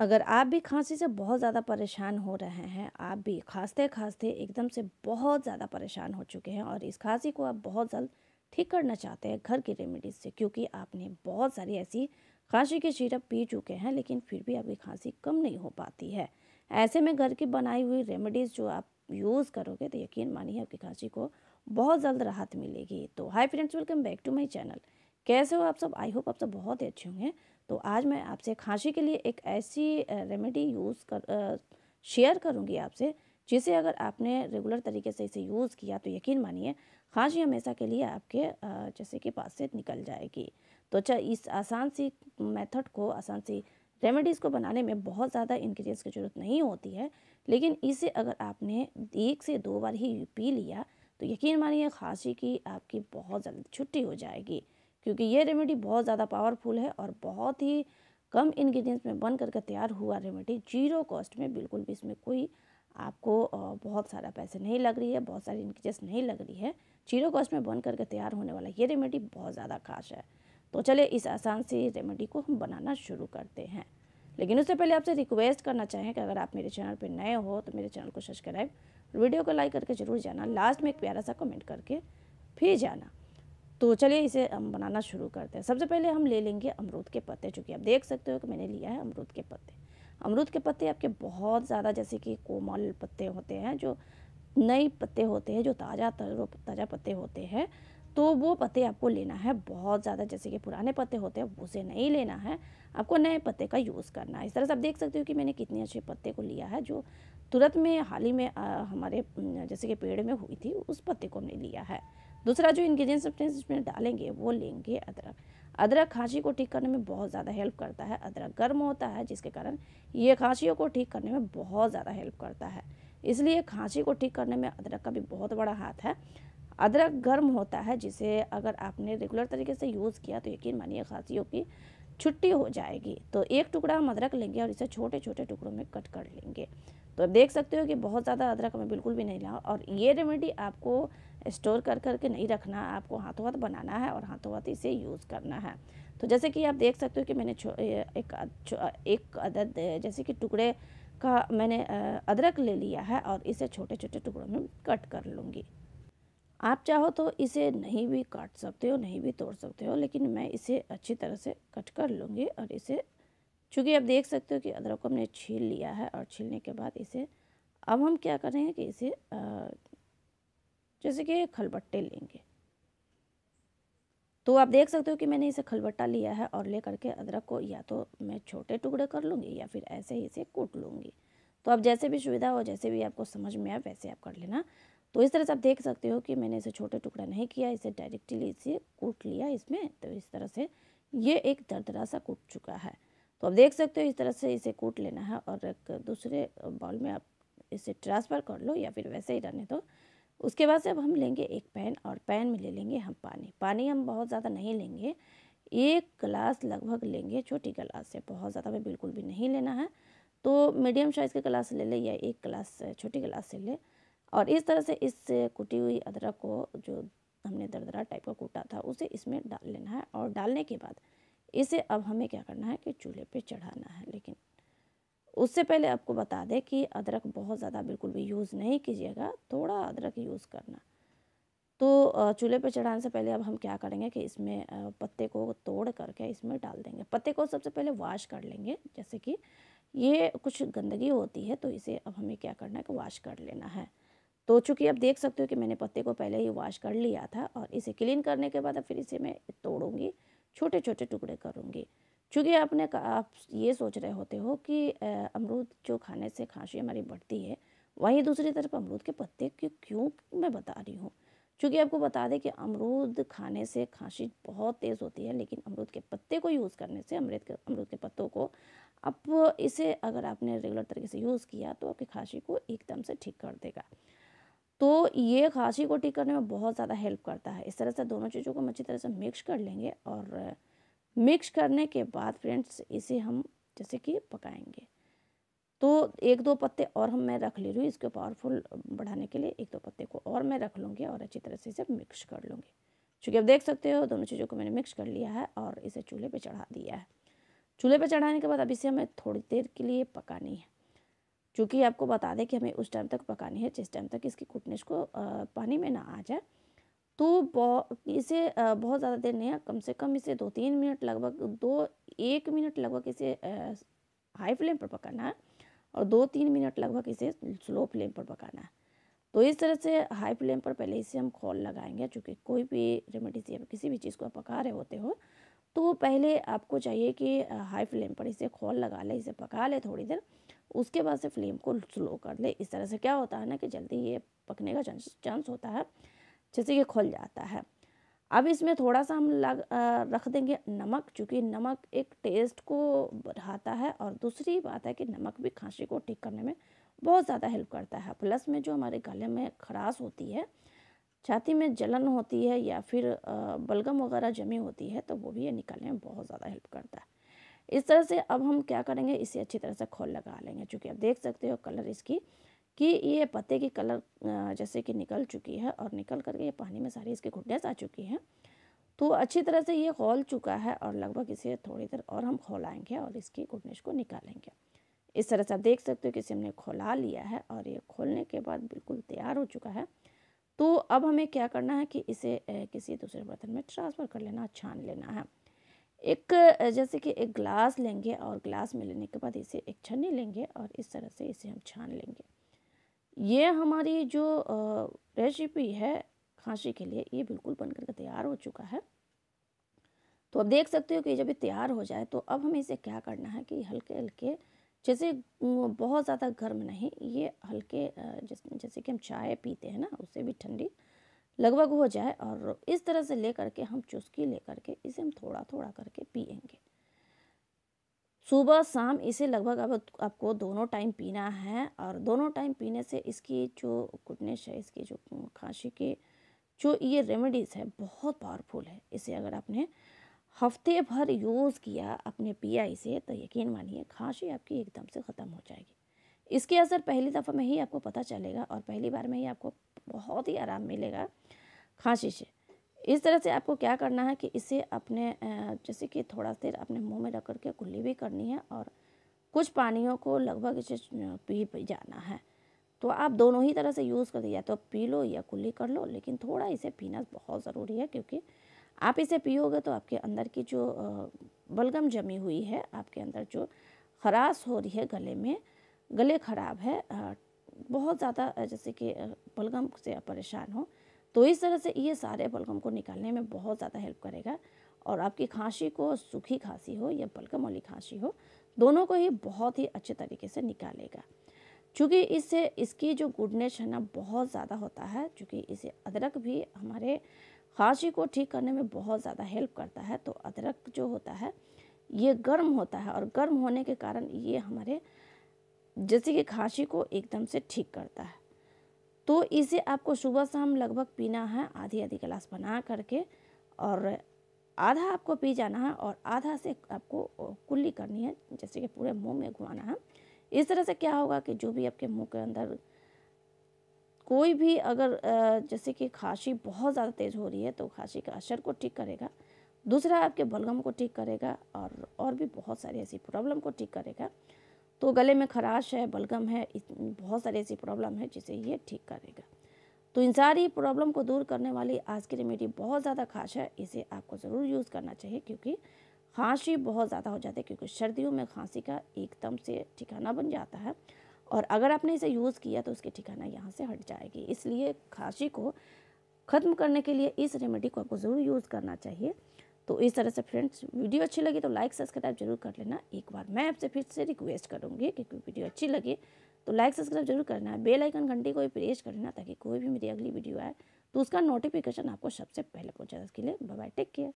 अगर आप भी खांसी से बहुत ज़्यादा परेशान हो रहे हैं आप भी खांसते खांसते एकदम से बहुत ज़्यादा परेशान हो चुके हैं और इस खांसी को आप बहुत जल्द ठीक करना चाहते हैं घर की रेमेडीज से क्योंकि आपने बहुत सारी ऐसी खांसी के सिरप पी चुके हैं लेकिन फिर भी आपकी खांसी कम नहीं हो पाती है ऐसे में घर की बनाई हुई रेमेडीज़ जो आप यूज़ करोगे तो यकीन मानिए आपकी खांसी को बहुत जल्द राहत मिलेगी तो hi friends welcome back to my channel कैसे हो आप सब आई होप आप सब बहुत ही अच्छे होंगे तो आज मैं आपसे खांसी के लिए एक ऐसी रेमेडी यूज़ कर शेयर करूँगी आपसे जिसे अगर आपने रेगुलर तरीके से इसे यूज़ किया तो यकीन मानिए खांसी हमेशा के लिए आपके जैसे कि पास से निकल जाएगी तो अच्छा इस आसान सी मेथड को आसान सी रेमेडीज़ को बनाने में बहुत ज़्यादा इन्ग्रीडियंट्स की ज़रूरत नहीं होती है लेकिन इसे अगर आपने एक से दो बार ही पी लिया तो यकीन मानिए खांसी की आपकी बहुत जल्दी छुट्टी हो जाएगी क्योंकि ये रेमेडी बहुत ज़्यादा पावरफुल है और बहुत ही कम इन्ग्रीडियंट्स में बन करके तैयार हुआ रेमेडी जीरो कॉस्ट में बिल्कुल भी इसमें कोई आपको बहुत सारा पैसे नहीं लग रही है बहुत सारी इन्ग्रीडियंट्स नहीं लग रही है जीरो कॉस्ट में बन करके तैयार होने वाला ये रेमेडी बहुत ज़्यादा खास है तो चलिए इस आसान सी रेमेडी को हम बनाना शुरू करते हैं लेकिन उससे पहले आपसे रिक्वेस्ट करना चाहें कि अगर आप मेरे चैनल पर नए हो तो मेरे चैनल को सब्सक्राइब वीडियो को लाइक करके जरूर जाना लास्ट में एक प्यारा सा कमेंट करके फिर जाना तो चलिए इसे हम बनाना शुरू करते हैं सबसे पहले हम ले लेंगे अमरूद के पत्ते चूँकि आप देख सकते हो कि मैंने लिया है अमरूद के पत्ते अमरूद के पत्ते आपके बहुत ज़्यादा जैसे कि कोमल पत्ते होते हैं जो नए पत्ते होते हैं जो ताज़ा ताज़ा पत्ते होते हैं तो वो पत्ते आपको लेना है बहुत ज़्यादा जैसे कि पुराने पत्ते होते हैं उसे नहीं लेना है आपको नए पत्ते का यूज़ करना है इस तरह से आप देख सकते हो कि मैंने कितने अच्छे पत्ते को लिया है जो तुरंत में हाल ही में आ, हमारे जैसे कि पेड़ में हुई थी उस पत्ते को हमने लिया है दूसरा जो इन्ग्रीडियंस सब्सटेंस इसमें डालेंगे वो लेंगे अदरक अदरक खांसी को ठीक करने में बहुत ज़्यादा हेल्प करता है अदरक गर्म होता है जिसके कारण ये खांसियों को ठीक करने में बहुत ज़्यादा हेल्प करता है इसलिए खांसी को ठीक करने में अदरक का भी बहुत बड़ा हाथ है अदरक गर्म होता है जिसे अगर आपने रेगुलर तरीके से यूज़ किया तो यकीन मानिए खांसियों की छुट्टी हो जाएगी तो एक टुकड़ा हम अदरक लेंगे और इसे छोटे छोटे टुकड़ों में कट कर लेंगे तो देख सकते हो कि बहुत ज़्यादा अदरक मैं बिल्कुल भी नहीं लाऊँ और ये रेमेडी आपको स्टोर कर कर के नहीं रखना है आपको हाथों हाथ बनाना है और हाथों हाथ इसे यूज़ करना है तो जैसे कि आप देख सकते हो कि मैंने एक एक अदद जैसे कि टुकड़े का मैंने अदरक ले लिया है और इसे छोटे छोटे टुकड़ों में कट कर लूँगी आप चाहो तो इसे नहीं भी काट सकते हो नहीं भी तोड़ सकते हो लेकिन मैं इसे अच्छी तरह से कट कर लूँगी और इसे चूँकि आप देख सकते हो कि अदरक को हमने छील लिया है और छीलने के बाद इसे अब हम क्या करेंगे कि इसे जैसे कि खलबट्टे लेंगे तो आप देख सकते हो कि मैंने इसे खलबट्टा लिया है और ले करके अदरक को या तो मैं छोटे टुकड़े कर लूँगी या फिर ऐसे ही इसे कूट लूँगी तो आप जैसे भी सुविधा हो जैसे भी आपको समझ में आए वैसे आप कर लेना तो इस तरह से आप देख सकते हो कि मैंने इसे छोटे टुकड़ा नहीं किया इसे डायरेक्टली इसे कूट लिया इसमें तो इस तरह से ये एक दरदरा सा कूट चुका है तो आप देख सकते हो इस तरह से इसे कूट लेना है और एक दूसरे बॉल में आप इसे ट्रांसफ़र कर लो या फिर वैसे ही रहने दो तो उसके बाद से अब हम लेंगे एक पैन और पैन में ले लेंगे हम पानी पानी हम बहुत ज़्यादा नहीं लेंगे एक गिलास लगभग लेंगे छोटी गिलास से बहुत ज़्यादा हमें बिल्कुल भी नहीं लेना है तो मीडियम साइज़ के गिलास ले ले या एक गिलास छोटी गिलास से ले और इस तरह से इस कुटी हुई अदरक को जो हमने दरदरा टाइप का कूटा था उसे इसमें डाल लेना है और डालने के बाद इसे अब हमें क्या करना है कि चूल्हे पे चढ़ाना है लेकिन उससे पहले आपको बता दें कि अदरक बहुत ज़्यादा बिल्कुल भी यूज़ नहीं कीजिएगा थोड़ा अदरक यूज़ करना तो चूल्हे पर चढ़ाने से पहले अब हम क्या करेंगे कि इसमें पत्ते को तोड़ करके इसमें डाल देंगे पत्ते को सबसे पहले वाश कर लेंगे जैसे कि ये कुछ गंदगी होती है तो इसे अब हमें क्या करना है कि वाश कर लेना है तो चूँकि आप देख सकते हो कि मैंने पत्ते को पहले ही वाश कर लिया था और इसे क्लीन करने के बाद अब फिर इसे मैं तोड़ूँगी छोटे छोटे टुकड़े करूँगी चूँकि आपने आप ये सोच रहे होते हो कि अमरूद जो खाने से खांसी हमारी बढ़ती है वहीं दूसरी तरफ अमरूद के पत्ते के क्यों मैं बता रही हूँ चूँकि आपको बता दें कि अमरूद खाने से खांसी बहुत तेज़ होती है लेकिन अमरूद के पत्ते को यूज़ करने से अमृत के अमरूद के पत्तों को अब इसे अगर आपने रेगुलर तरीके से यूज़ किया तो आपकी खांसी को एकदम से ठीक कर देगा तो ये खांसी को ठीक करने में बहुत ज़्यादा हेल्प करता है इस तरह से दोनों चीज़ों को हम अच्छी तरह से मिक्स कर लेंगे और मिक्स करने के बाद फ्रेंड्स इसे हम जैसे कि पकाएंगे तो एक दो पत्ते और हम मैं रख ले रही हूँ इसको पावरफुल बढ़ाने के लिए एक दो पत्ते को और मैं रख लूँगी और अच्छी तरह से इसे मिक्स कर लूँगी चूँकि आप देख सकते हो दोनों चीज़ों को मैंने मिक्स कर लिया है और इसे चूल्हे पर चढ़ा दिया है चूल्हे पर चढ़ाने के बाद अब इसे हमें थोड़ी देर के लिए पकानी है चूँकि आपको बता दें कि हमें उस टाइम तक पकानी है जिस टाइम तक इसकी कुटनेस को पानी में ना आ जाए तो बहुत इसे बहुत ज़्यादा देर नहीं है कम से कम इसे दो तीन मिनट लगभग दो एक मिनट लगभग इसे हाई फ्लेम पर पकाना है और दो तीन मिनट लगभग इसे स्लो फ्लेम पर पकाना है तो इस तरह से हाई फ्लेम पर पहले इसे हम खोल लगाएंगे चूँकि कोई भी रेमेडी से किसी भी चीज़ को पका रहे होते हो तो पहले आपको चाहिए कि हाई फ्लेम पर इसे खोल लगा ले इसे पका ले थोड़ी देर उसके बाद से फ्लेम को स्लो कर ले इस तरह से क्या होता है ना कि जल्दी ये पकने का चांस होता है अच्छे से ये खुल जाता है अब इसमें थोड़ा सा हम लग रख देंगे नमक चूँकि नमक एक टेस्ट को बढ़ाता है और दूसरी बात है कि नमक भी खांसी को ठीक करने में बहुत ज़्यादा हेल्प करता है प्लस में जो हमारे गले में खराश होती है छाती में जलन होती है या फिर बलगम वगैरह जमी होती है तो वो भी ये निकालने में बहुत ज़्यादा हेल्प करता है इस तरह से अब हम क्या करेंगे इसे अच्छी तरह से खोल लगा लेंगे चूँकि आप देख सकते हो कलर इसकी कि ये पत्ते की कलर जैसे कि निकल चुकी है और निकल करके ये पानी में सारी इसकी घुटनेस आ चुकी हैं तो अच्छी तरह से ये खोल चुका है और लगभग इसे थोड़ी देर और हम खोलाएंगे और इसकी घुटनेस को निकालेंगे इस तरह से आप देख सकते हो कि इसे हमने खोला लिया है और ये खोलने के बाद बिल्कुल तैयार हो चुका है तो अब हमें क्या करना है कि इसे किसी दूसरे बर्तन में ट्रांसफ़र कर लेना छान लेना है एक जैसे कि एक ग्लास लेंगे और ग्लास में लेने के बाद इसे एक छन्नी लेंगे और इस तरह से इसे हम छान लेंगे ये हमारी जो रेसिपी है खांसी के लिए ये बिल्कुल बनकर के तैयार हो चुका है तो अब देख सकते हो कि जब ये तैयार हो जाए तो अब हमें इसे क्या करना है कि हल्के हल्के जैसे बहुत ज़्यादा गर्म नहीं ये हल्के जैसे कि हम चाय पीते हैं ना उससे भी ठंडी लगभग हो जाए और इस तरह से ले करके हम चुस्की लेकर के इसे हम थोड़ा थोड़ा करके पियेंगे सुबह शाम इसे लगभग अब आपको दोनों टाइम पीना है और दोनों टाइम पीने से इसकी जो गुडनेस है इसकी जो खांसी की जो ये रेमेडीज़ है बहुत पावरफुल है इसे अगर आपने हफ्ते भर यूज़ किया अपने पिया इसे तो यकीन मानिए खांसी आपकी एकदम से ख़त्म हो जाएगी इसके असर पहली दफ़ा में ही आपको पता चलेगा और पहली बार में ही आपको बहुत ही आराम मिलेगा खांसी से इस तरह से आपको क्या करना है कि इसे अपने जैसे कि थोड़ा देर अपने मुंह में रख करके कुल्ली भी करनी है और कुछ पानियों को लगभग इसे पी जाना है तो आप दोनों ही तरह से यूज़ कर या तो पी लो या कुल्ली कर लो लेकिन थोड़ा इसे पीना बहुत ज़रूरी है क्योंकि आप इसे पियोगे तो आपके अंदर की जो बलगम जमी हुई है आपके अंदर जो खराश हो रही है गले में गले ख़राब है बहुत ज़्यादा जैसे कि बलगम से परेशान हो तो इस तरह से ये सारे बलगम को निकालने में बहुत ज़्यादा हेल्प करेगा और आपकी खांसी को सूखी खांसी हो या बलगम वाली खांसी हो दोनों को ही बहुत ही अच्छे तरीके से निकालेगा चूँकि इससे इसकी जो गुडनेस है ना बहुत ज़्यादा होता है चूँकि इसे अदरक भी हमारे खांसी को ठीक करने में बहुत ज़्यादा हेल्प करता है तो अदरक जो होता है ये गर्म होता है और गर्म होने के कारण ये हमारे जैसे कि खांसी को एकदम से ठीक करता है तो इसे आपको सुबह शाम लगभग पीना है आधी आधी गिलास बना करके और आधा आपको पी जाना है और आधा से आपको कुल्ली करनी है जैसे कि पूरे मुंह में घुमाना है इस तरह से क्या होगा कि जो भी आपके मुंह के अंदर कोई भी अगर जैसे कि खांसी बहुत ज़्यादा तेज़ हो रही है तो खांसी का असर को ठीक करेगा दूसरा आपके बलगम को ठीक करेगा और और भी बहुत सारी ऐसी प्रॉब्लम को ठीक करेगा तो गले में खराश है बलगम है बहुत सारी ऐसी प्रॉब्लम है जिसे ये ठीक करेगा तो इन सारी प्रॉब्लम को दूर करने वाली आज की रेमेडी बहुत ज़्यादा खास है इसे आपको ज़रूर यूज़ करना चाहिए क्योंकि खांसी बहुत ज़्यादा हो जाती है क्योंकि सर्दियों में खांसी का एकदम से ठिकाना बन जाता है और अगर आपने इसे यूज़ किया तो उसके ठिकाना यहाँ से हट जाएगी इसलिए खांसी को ख़त्म करने के लिए इस रेमेडी को आपको ज़रूर यूज़ करना चाहिए तो इस तरह से फ्रेंड्स वीडियो अच्छी लगी तो लाइक सब्सक्राइब जरूर कर लेना एक बार मैं आपसे फिर से रिक्वेस्ट करूँगी क्योंकि वीडियो अच्छी लगी तो लाइक सब्सक्राइब जरूर करना बेल आइकन घंटी को भी प्रेस कर लेना ताकि कोई भी मेरी अगली वीडियो आए तो उसका नोटिफिकेशन आपको सबसे पहले पहुँचा इसके लिए बाय टेक केयर